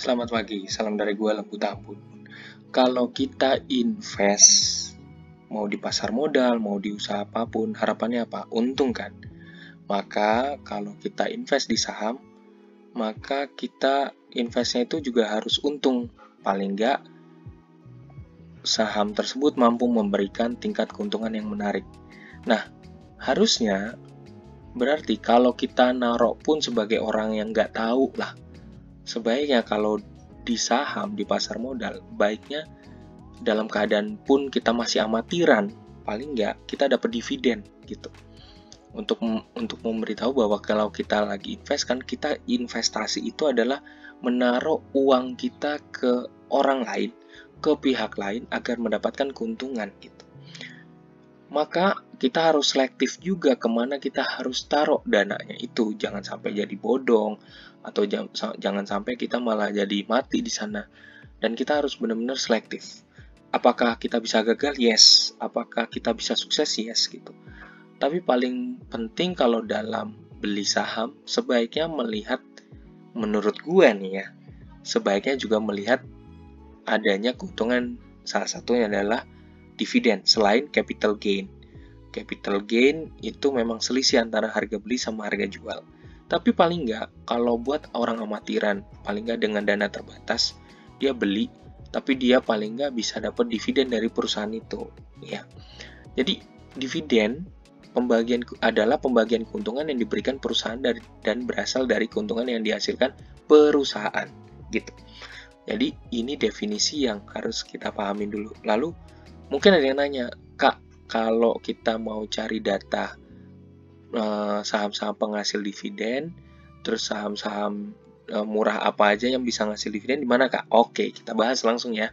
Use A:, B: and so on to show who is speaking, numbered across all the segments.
A: Selamat pagi, salam dari gue Lembu Tambun. Kalau kita invest, mau di pasar modal, mau di usaha apapun, harapannya apa? Untung kan? Maka kalau kita invest di saham, maka kita investnya itu juga harus untung. Paling nggak saham tersebut mampu memberikan tingkat keuntungan yang menarik. Nah, harusnya berarti kalau kita narok pun sebagai orang yang nggak tahu lah sebaiknya kalau di saham di pasar modal baiknya dalam keadaan pun kita masih amatiran paling nggak kita dapat dividen gitu untuk untuk memberitahu bahwa kalau kita lagi invest kan kita investasi itu adalah menaruh uang kita ke orang lain ke pihak lain agar mendapatkan keuntungan gitu maka kita harus selektif juga kemana kita harus taruh dananya itu jangan sampai jadi bodong atau jangan sampai kita malah jadi mati di sana dan kita harus benar-benar selektif apakah kita bisa gagal yes apakah kita bisa sukses yes gitu tapi paling penting kalau dalam beli saham sebaiknya melihat menurut gue nih ya sebaiknya juga melihat adanya keuntungan salah satunya adalah dividen selain capital gain capital gain itu memang selisih antara harga beli sama harga jual tapi paling nggak, kalau buat orang amatiran, paling nggak dengan dana terbatas, dia beli, tapi dia paling nggak bisa dapat dividen dari perusahaan itu. ya. Jadi, dividen pembagian adalah pembagian keuntungan yang diberikan perusahaan dari, dan berasal dari keuntungan yang dihasilkan perusahaan. gitu. Jadi, ini definisi yang harus kita pahami dulu. Lalu, mungkin ada yang nanya, Kak, kalau kita mau cari data Eh, saham-saham penghasil dividen, terus saham-saham eh, murah apa aja yang bisa ngasih dividen di mana kak? Oke, kita bahas langsung ya.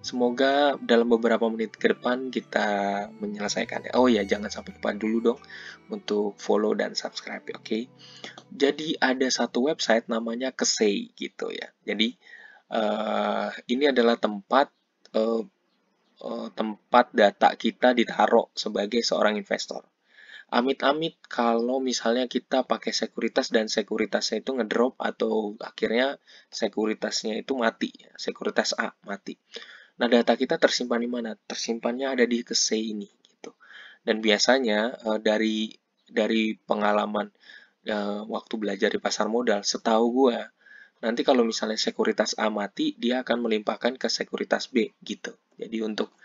A: Semoga dalam beberapa menit ke depan kita menyelesaikan. Ya. Oh ya, jangan sampai lupa dulu dong untuk follow dan subscribe, ya, oke? Okay? Jadi ada satu website namanya Kesei gitu ya. Jadi uh, ini adalah tempat uh, tempat data kita ditaruh sebagai seorang investor. Amit-amit kalau misalnya kita pakai sekuritas dan sekuritasnya itu ngedrop atau akhirnya sekuritasnya itu mati, sekuritas A mati. Nah, data kita tersimpan di mana? Tersimpannya ada di kese ini gitu. Dan biasanya eh, dari dari pengalaman eh, waktu belajar di pasar modal, setahu gue, nanti kalau misalnya sekuritas A mati, dia akan melimpahkan ke sekuritas B gitu. Jadi untuk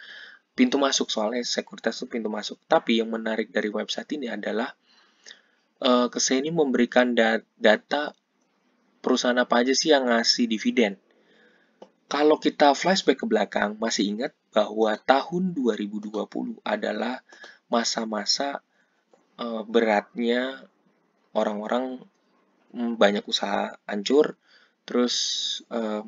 A: pintu masuk soalnya sekuritas itu pintu masuk. Tapi yang menarik dari website ini adalah uh, eh, sini memberikan da data perusahaan apa aja sih yang ngasih dividen. Kalau kita flashback ke belakang, masih ingat bahwa tahun 2020 adalah masa-masa uh, beratnya orang-orang mm, banyak usaha hancur, terus uh,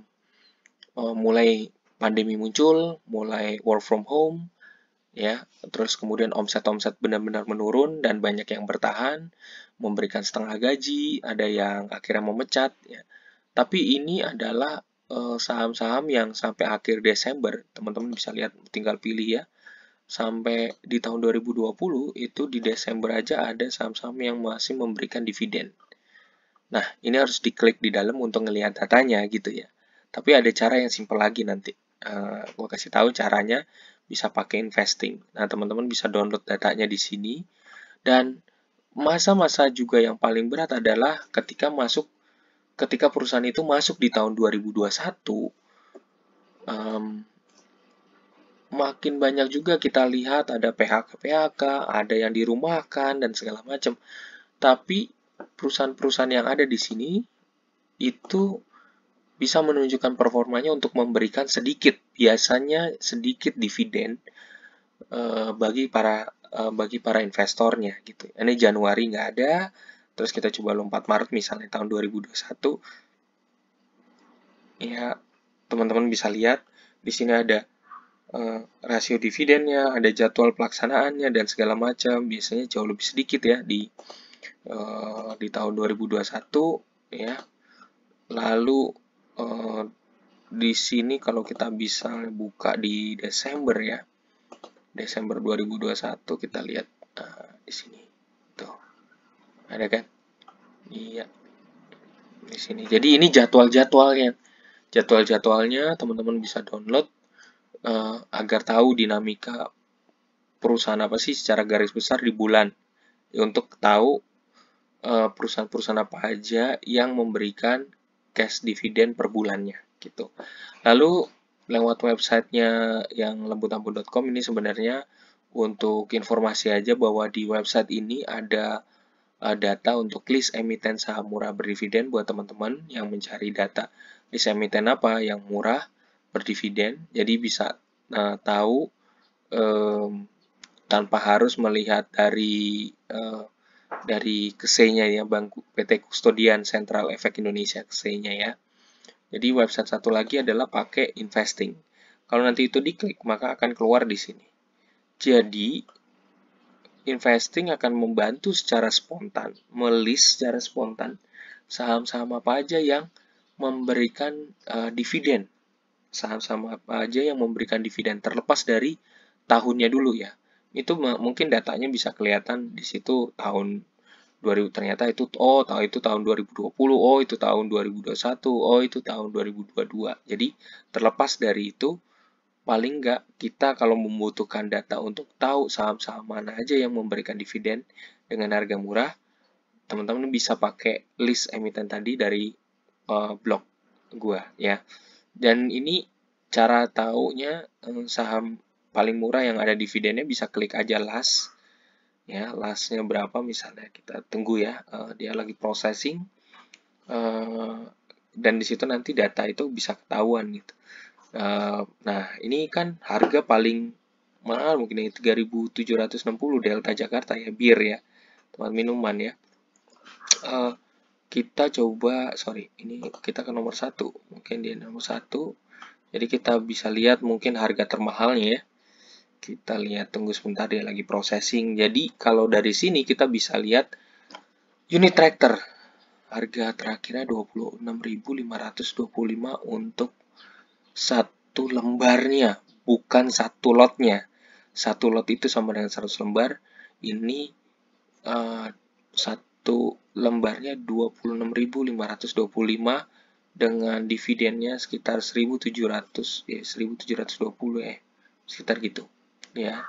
A: uh, mulai pandemi muncul, mulai work from home, ya, terus kemudian omset-omset benar-benar menurun dan banyak yang bertahan, memberikan setengah gaji, ada yang akhirnya memecat, ya. Tapi ini adalah eh, saham-saham yang sampai akhir Desember, teman-teman bisa lihat tinggal pilih ya. Sampai di tahun 2020 itu di Desember aja ada saham-saham yang masih memberikan dividen. Nah, ini harus diklik di dalam untuk ngelihat datanya gitu ya. Tapi ada cara yang simpel lagi nanti uh, eh, gue kasih tahu caranya bisa pakai investing. Nah, teman-teman bisa download datanya di sini. Dan masa-masa juga yang paling berat adalah ketika masuk ketika perusahaan itu masuk di tahun 2021 um, makin banyak juga kita lihat ada PHK PHK, ada yang dirumahkan dan segala macam. Tapi perusahaan-perusahaan yang ada di sini itu bisa menunjukkan performanya untuk memberikan sedikit, biasanya sedikit dividen uh, bagi para uh, bagi para investornya gitu. Ini Januari nggak ada, terus kita coba lompat Maret misalnya tahun 2021. Ya, teman-teman bisa lihat di sini ada uh, rasio dividennya, ada jadwal pelaksanaannya dan segala macam. Biasanya jauh lebih sedikit ya di uh, di tahun 2021 ya. Lalu Eh, di sini kalau kita bisa buka di Desember ya. Desember 2021 kita lihat uh, di sini. Tuh. Ada kan? Iya. Di sini. Jadi ini jadwal-jadwalnya. Jadwal-jadwalnya teman-teman bisa download uh, agar tahu dinamika perusahaan apa sih secara garis besar di bulan. untuk tahu perusahaan-perusahaan apa aja yang memberikan cash dividend per bulannya gitu. Lalu lewat websitenya yang lembutampun.com ini sebenarnya untuk informasi aja bahwa di website ini ada uh, data untuk list emiten saham murah berdividen buat teman-teman yang mencari data list emiten apa yang murah berdividen jadi bisa uh, tahu um, tanpa harus melihat dari uh, dari kesenya ya, Bank PT Kustodian Sentral Efek Indonesia kesenya ya. Jadi website satu lagi adalah pakai investing. Kalau nanti itu diklik, maka akan keluar di sini. Jadi, investing akan membantu secara spontan, melis secara spontan saham-saham apa aja yang memberikan uh, dividen. Saham-saham apa aja yang memberikan dividen terlepas dari tahunnya dulu ya. Itu mungkin datanya bisa kelihatan di situ tahun 2000 ternyata itu oh tahu itu tahun 2020, oh itu tahun 2021, oh itu tahun 2022. Jadi terlepas dari itu paling nggak kita kalau membutuhkan data untuk tahu saham-saham mana aja yang memberikan dividen dengan harga murah, teman-teman bisa pakai list emiten tadi dari uh, blog gua ya. Dan ini cara taunya eh, saham paling murah yang ada dividennya bisa klik aja last ya lastnya berapa misalnya kita tunggu ya uh, dia lagi processing uh, dan disitu nanti data itu bisa ketahuan gitu uh, nah ini kan harga paling mahal mungkin 3760 Delta Jakarta ya bir ya tempat minuman ya uh, kita coba sorry ini kita ke nomor satu mungkin dia nomor satu jadi kita bisa lihat mungkin harga termahalnya ya kita lihat, tunggu sebentar dia lagi processing. Jadi kalau dari sini kita bisa lihat unit tractor. Harga terakhirnya 26.525 untuk satu lembarnya, bukan satu lotnya. Satu lot itu sama dengan 100 lembar. Ini uh, satu lembarnya 26.525 dengan dividennya sekitar 1.700 ya 1.720 ya eh, sekitar gitu ya.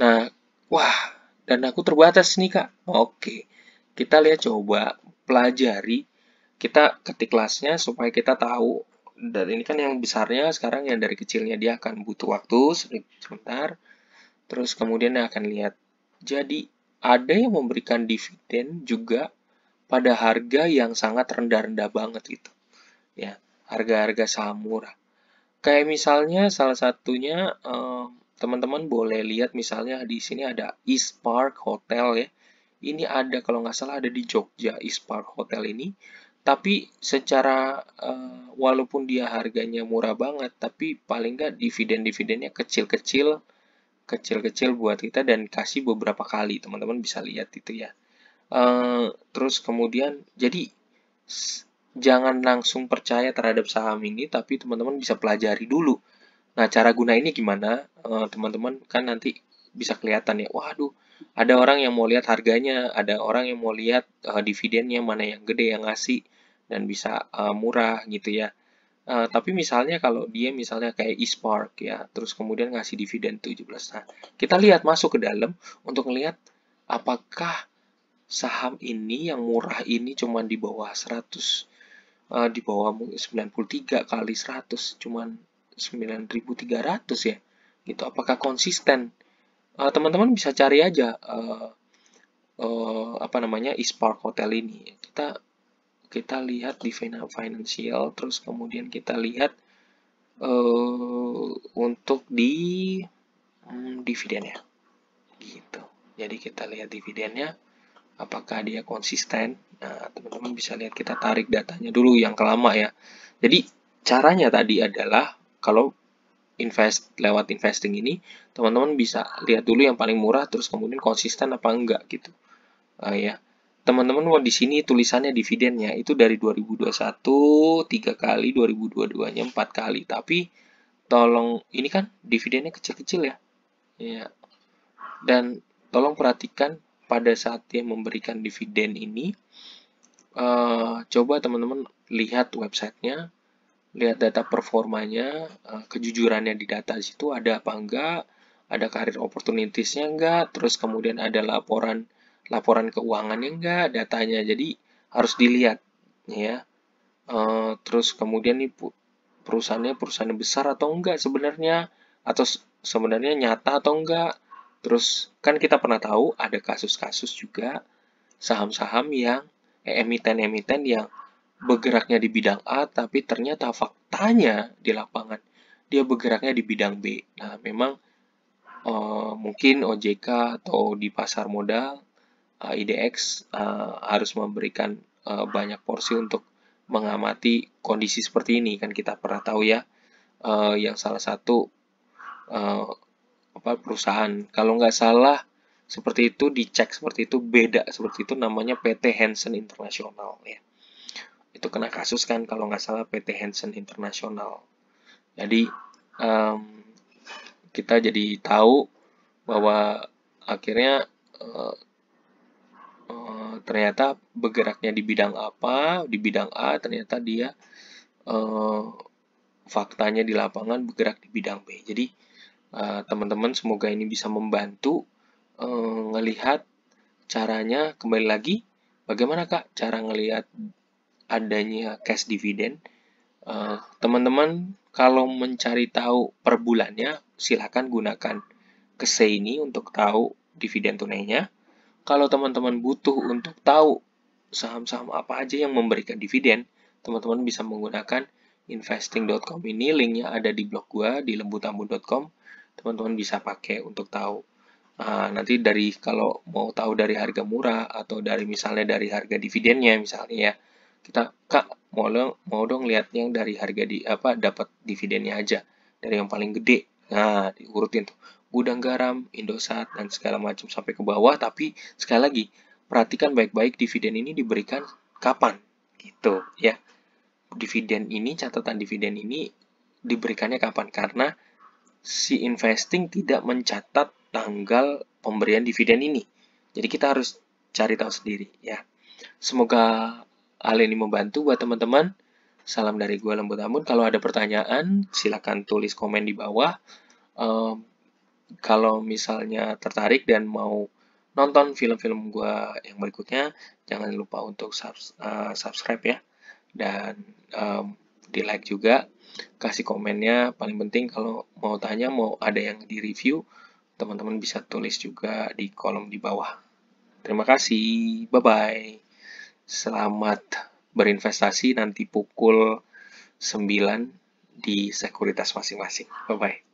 A: Nah, wah, dan aku terbatas nih kak. Oke, kita lihat coba pelajari. Kita ketik kelasnya supaya kita tahu. Dan ini kan yang besarnya sekarang yang dari kecilnya dia akan butuh waktu sebentar. Terus kemudian akan lihat. Jadi ada yang memberikan dividen juga pada harga yang sangat rendah-rendah banget gitu. Ya, harga-harga saham murah. Kayak misalnya salah satunya um, teman-teman boleh lihat misalnya di sini ada East Park Hotel ya. Ini ada kalau nggak salah ada di Jogja East Park Hotel ini. Tapi secara uh, walaupun dia harganya murah banget, tapi paling nggak dividen-dividennya kecil-kecil, kecil-kecil buat kita dan kasih beberapa kali teman-teman bisa lihat itu ya. Uh, terus kemudian jadi jangan langsung percaya terhadap saham ini, tapi teman-teman bisa pelajari dulu Nah, cara guna ini gimana? Eh, teman-teman uh, kan nanti bisa kelihatan ya. Waduh, ada orang yang mau lihat harganya, ada orang yang mau lihat uh, dividennya mana yang gede yang ngasih dan bisa uh, murah gitu ya. Uh, tapi misalnya kalau dia misalnya kayak eSpark ya, terus kemudian ngasih dividen 17. Nah, kita lihat masuk ke dalam untuk melihat apakah saham ini yang murah ini cuma di bawah 100 di bawah 93 kali 100 cuman 9.300 ya gitu apakah konsisten eh, teman-teman uh, bisa cari aja uh, uh, apa namanya Ispark Hotel ini kita kita lihat di financial terus kemudian kita lihat uh, untuk di um, dividennya gitu jadi kita lihat dividennya apakah dia konsisten nah teman-teman bisa lihat kita tarik datanya dulu yang kelama ya jadi caranya tadi adalah kalau invest lewat investing ini teman-teman bisa lihat dulu yang paling murah terus kemudian konsisten apa enggak gitu uh, ya teman-teman mau di sini tulisannya dividennya itu dari 2021 tiga kali 2022 nya empat kali tapi tolong ini kan dividennya kecil-kecil ya ya dan tolong perhatikan pada saat dia memberikan dividen ini uh, coba teman-teman lihat websitenya lihat data performanya, eh, kejujurannya di data situ ada apa enggak, ada karir opportunitiesnya enggak, terus kemudian ada laporan laporan keuangannya enggak, datanya. Jadi harus dilihat ya. Eh, terus kemudian nih perusahaannya perusahaan besar atau enggak sebenarnya atau sebenarnya nyata atau enggak. Terus kan kita pernah tahu ada kasus-kasus juga saham-saham yang eh, emiten-emiten yang bergeraknya di bidang A, tapi ternyata faktanya di lapangan dia bergeraknya di bidang B. Nah, memang uh, mungkin OJK atau di pasar modal uh, eh, IDX uh, eh, harus memberikan uh, banyak porsi untuk mengamati kondisi seperti ini kan kita pernah tahu ya uh, yang salah satu uh, apa perusahaan kalau nggak salah seperti itu dicek seperti itu beda seperti itu namanya PT Hansen International ya itu kena kasus kan kalau nggak salah PT Hansen Internasional. Jadi um, kita jadi tahu bahwa akhirnya uh, uh, ternyata bergeraknya di bidang apa, di bidang A ternyata dia uh, faktanya di lapangan bergerak di bidang B. Jadi teman-teman uh, semoga ini bisa membantu uh, ngelihat caranya kembali lagi bagaimana kak cara ngelihat adanya cash dividend. Eh, teman-teman uh, kalau mencari tahu per bulannya, silakan gunakan kese ini untuk tahu dividen tunainya. Kalau teman-teman butuh untuk tahu saham-saham apa aja yang memberikan dividen, teman-teman bisa menggunakan investing.com ini. Linknya ada di blog gua di lembutambu.com. Teman-teman bisa pakai untuk tahu uh, nanti dari kalau mau tahu dari harga murah atau dari misalnya dari harga dividennya misalnya ya kita kak mau lo, mau dong lihat yang dari harga di apa dapat dividennya aja dari yang paling gede nah diurutin tuh gudang garam Indosat dan segala macam sampai ke bawah tapi sekali lagi perhatikan baik-baik dividen ini diberikan kapan gitu ya dividen ini catatan dividen ini diberikannya kapan karena si investing tidak mencatat tanggal pemberian dividen ini jadi kita harus cari tahu sendiri ya semoga hal ini membantu buat teman-teman. Salam dari gue Lembut Amun. Kalau ada pertanyaan, silakan tulis komen di bawah. Um, kalau misalnya tertarik dan mau nonton film-film gue yang berikutnya, jangan lupa untuk eh, subscribe ya. Dan um, di like juga. Kasih komennya. Paling penting kalau mau tanya, mau ada yang di review, teman-teman bisa tulis juga di kolom di bawah. Terima kasih. Bye-bye. Selamat berinvestasi nanti pukul 9 di sekuritas masing-masing. Bye-bye.